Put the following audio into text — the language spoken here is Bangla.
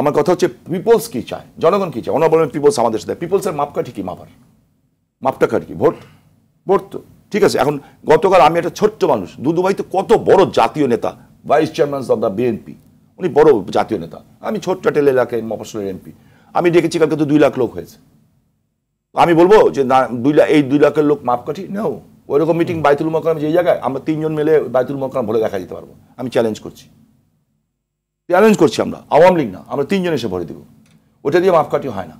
আমার কথা হচ্ছে পিপলস কী চায় জনগণ কী চায় অনবরণ পিপলস আমাদের সাথে পিপলসের মাপকাঠি কি মাপার মাপটাকার কি ভোট ভোট তো ঠিক আছে এখন গতকাল আমি একটা ছোট্ট মানুষ দুদুভাই তো কত বড় জাতীয় নেতা vice chairman of the BNP উনি বড় জাতীয় নেতা আমি ছোট্ট টেল এলাকায় মফসলের এমপি আমি ডেকেছি কালকে তো দুই লাখ লোক হয়েছে আমি বলবো যে না দুই লাখ এই দুই লাখের লোক মাপকাঠি নেও ওইরকম মিটিং বাইতুল মকরম যে জায়গায় আমরা তিনজন মিলে বাইতুল মকরম বলে দেখা যেতে পারবো আমি চ্যালেঞ্জ করছি চ্যালেঞ্জ করছি আমরা আওয়ামী লীগ না আমরা তিনজন এসে ভরে দেবো ওটা দিয়ে মাপকাঠি হয় না